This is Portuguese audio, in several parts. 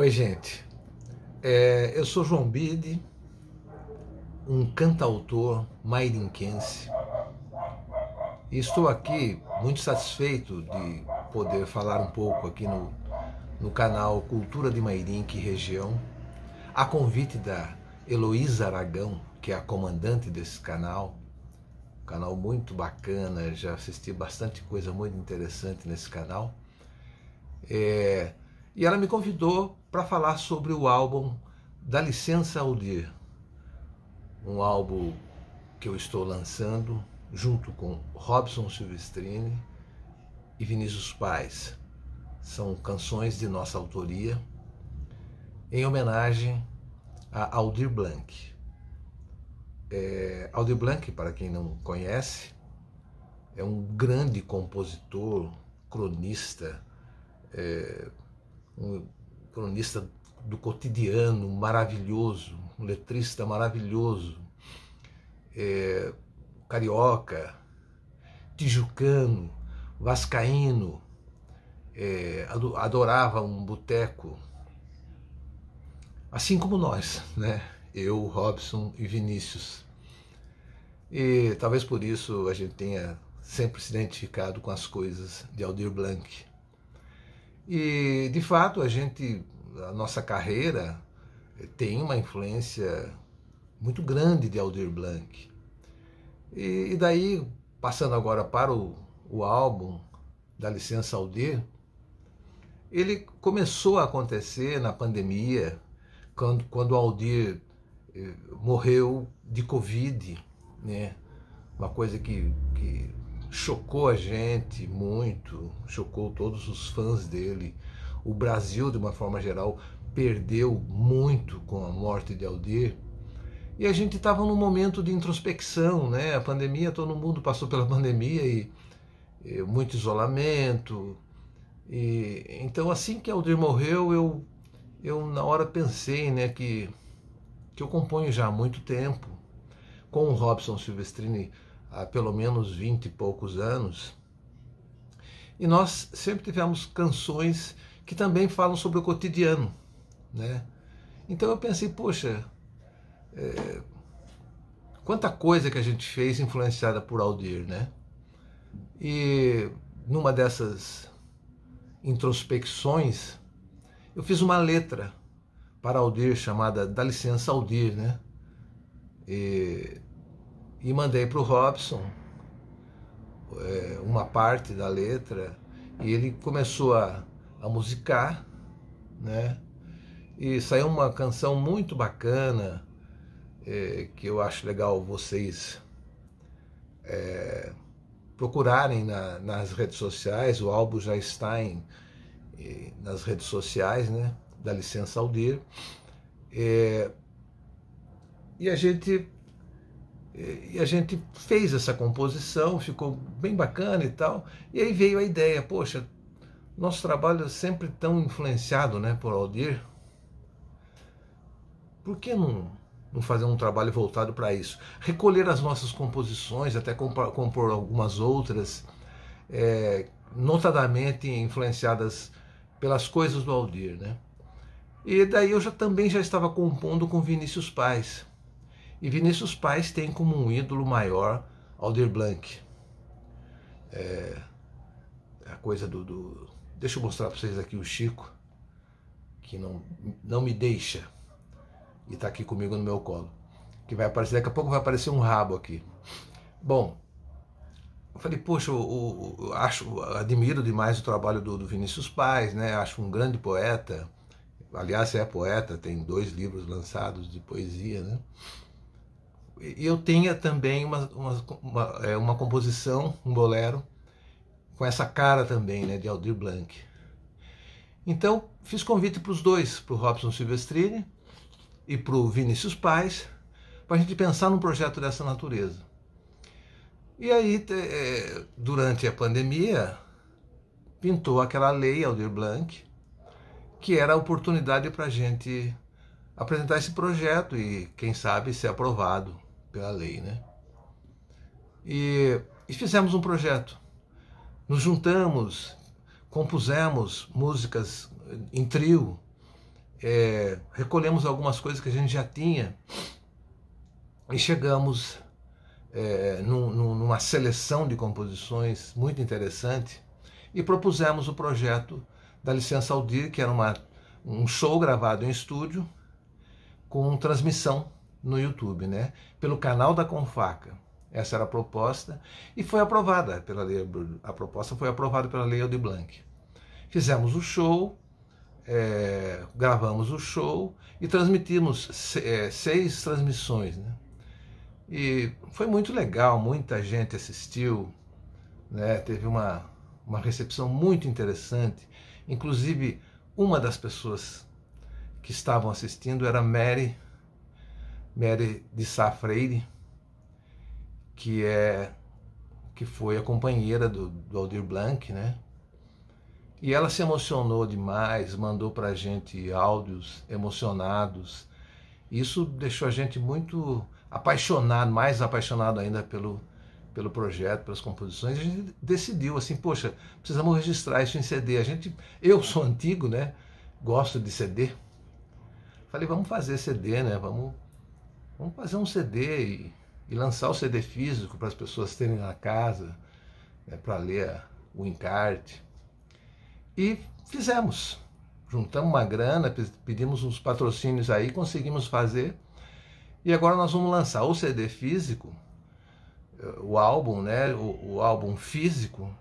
Oi, gente. É, eu sou João Bide, um cantautor mairinquense. E estou aqui muito satisfeito de poder falar um pouco aqui no, no canal Cultura de Mairinque Região, a convite da Heloísa Aragão, que é a comandante desse canal. Um canal muito bacana, já assisti bastante coisa muito interessante nesse canal. É, e ela me convidou para falar sobre o álbum Dá Licença ao Dia, um álbum que eu estou lançando junto com Robson Silvestrini e Vinícius Paes. São canções de nossa autoria em homenagem a Aldir Blanc. É, Aldir Blanc, para quem não conhece, é um grande compositor, cronista, é, um cronista do cotidiano maravilhoso, um letrista maravilhoso, é, carioca, tijucano, vascaíno, é, adorava um boteco, assim como nós, né? Eu, Robson e Vinícius. E talvez por isso a gente tenha sempre se identificado com as coisas de Aldir Blanc. E, de fato, a gente, a nossa carreira eh, tem uma influência muito grande de Aldir Blanc. E, e daí, passando agora para o, o álbum da Licença Aldir, ele começou a acontecer na pandemia, quando, quando Aldir eh, morreu de Covid, né? Uma coisa que, que chocou a gente muito, chocou todos os fãs dele. O Brasil, de uma forma geral, perdeu muito com a morte de Aldir. E a gente estava num momento de introspecção, né? A pandemia, todo mundo passou pela pandemia e, e muito isolamento. E então assim que Aldir morreu, eu eu na hora pensei, né, que que eu componho já há muito tempo com o Robson Silvestrini há pelo menos vinte e poucos anos. E nós sempre tivemos canções que também falam sobre o cotidiano, né? Então eu pensei, poxa, é, quanta coisa que a gente fez influenciada por Aldir, né? E numa dessas introspecções, eu fiz uma letra para Aldir chamada Dá licença Aldir, né? E e mandei para o Robson é, uma parte da letra e ele começou a, a musicar, né? E saiu uma canção muito bacana é, que eu acho legal vocês é, procurarem na, nas redes sociais. O álbum já está em, nas redes sociais, né? Da licença Aldir. É, e a gente e a gente fez essa composição, ficou bem bacana e tal. E aí veio a ideia, poxa, nosso trabalho é sempre tão influenciado né, por Aldir. Por que não, não fazer um trabalho voltado para isso? Recolher as nossas composições, até compor, compor algumas outras, é, notadamente influenciadas pelas coisas do Aldir. Né? E daí eu já também já estava compondo com Vinícius Paes e Vinícius Pais tem como um ídolo maior Alder Blanc. É, a coisa do, do. Deixa eu mostrar para vocês aqui o Chico, que não, não me deixa e está aqui comigo no meu colo. Que vai aparecer, daqui a pouco vai aparecer um rabo aqui. Bom, eu falei, poxa, eu, eu, eu acho, admiro demais o trabalho do, do Vinícius Pais, né? Acho um grande poeta. Aliás, é poeta, tem dois livros lançados de poesia, né? eu tenha também uma, uma, uma, é, uma composição, um bolero, com essa cara também, né, de Aldir Blanc. Então, fiz convite para os dois, para o Robson Silvestrini e para o Vinícius Pais, para a gente pensar num projeto dessa natureza. E aí, é, durante a pandemia, pintou aquela lei Aldir Blanc, que era a oportunidade para a gente apresentar esse projeto e, quem sabe, ser aprovado pela lei, né? E, e fizemos um projeto. Nos juntamos, compusemos músicas em trio, é, recolhemos algumas coisas que a gente já tinha e chegamos é, num, numa seleção de composições muito interessante e propusemos o projeto da Licença Aldir, que era uma, um show gravado em estúdio com transmissão no YouTube, né? Pelo canal da Confaca. Essa era a proposta e foi aprovada pela lei. A proposta foi aprovada pela lei Aldir Blanc. Fizemos o show, é, gravamos o show e transmitimos é, seis transmissões, né? E foi muito legal, muita gente assistiu, né? Teve uma uma recepção muito interessante. Inclusive, uma das pessoas que estavam assistindo era Mary Mary de Sá Freire, que é que foi a companheira do, do Aldir Blanc, né? E ela se emocionou demais, mandou para a gente áudios emocionados. Isso deixou a gente muito apaixonado, mais apaixonado ainda pelo, pelo projeto, pelas composições. A gente decidiu assim, poxa, precisamos registrar isso em CD. A gente, eu sou antigo, né? Gosto de CD. Falei, vamos fazer CD, né? Vamos Vamos fazer um CD e, e lançar o CD físico para as pessoas terem na casa, né, para ler o encarte. E fizemos. Juntamos uma grana, pedimos uns patrocínios aí, conseguimos fazer. E agora nós vamos lançar o CD físico, eh, o álbum, né? O, o álbum físico,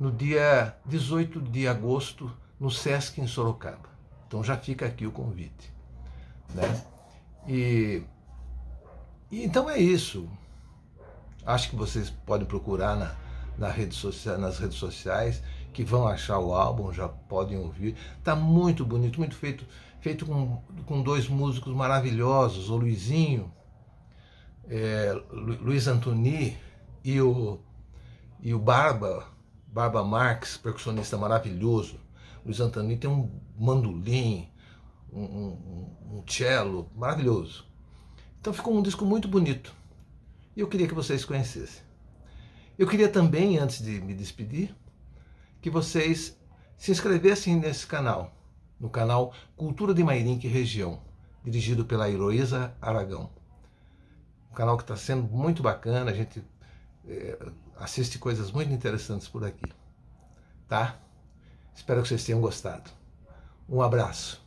no dia 18 de agosto, no Sesc em Sorocaba. Então já fica aqui o convite. Né? E e então é isso. Acho que vocês podem procurar na, na rede social, nas redes sociais, que vão achar o álbum, já podem ouvir. está muito bonito, muito feito, feito com, com dois músicos maravilhosos, o Luizinho, é, Lu, Luiz Antoni e o, e o Barba, Barba Marx, percussionista maravilhoso. Luiz Antoni tem um mandolim, um, um, um cello maravilhoso. Então ficou um disco muito bonito. E eu queria que vocês conhecessem. Eu queria também, antes de me despedir, que vocês se inscrevessem nesse canal, no canal Cultura de Mairinque Região, dirigido pela Heloísa Aragão. Um canal que está sendo muito bacana, a gente é, assiste coisas muito interessantes por aqui. Tá? Espero que vocês tenham gostado. Um abraço.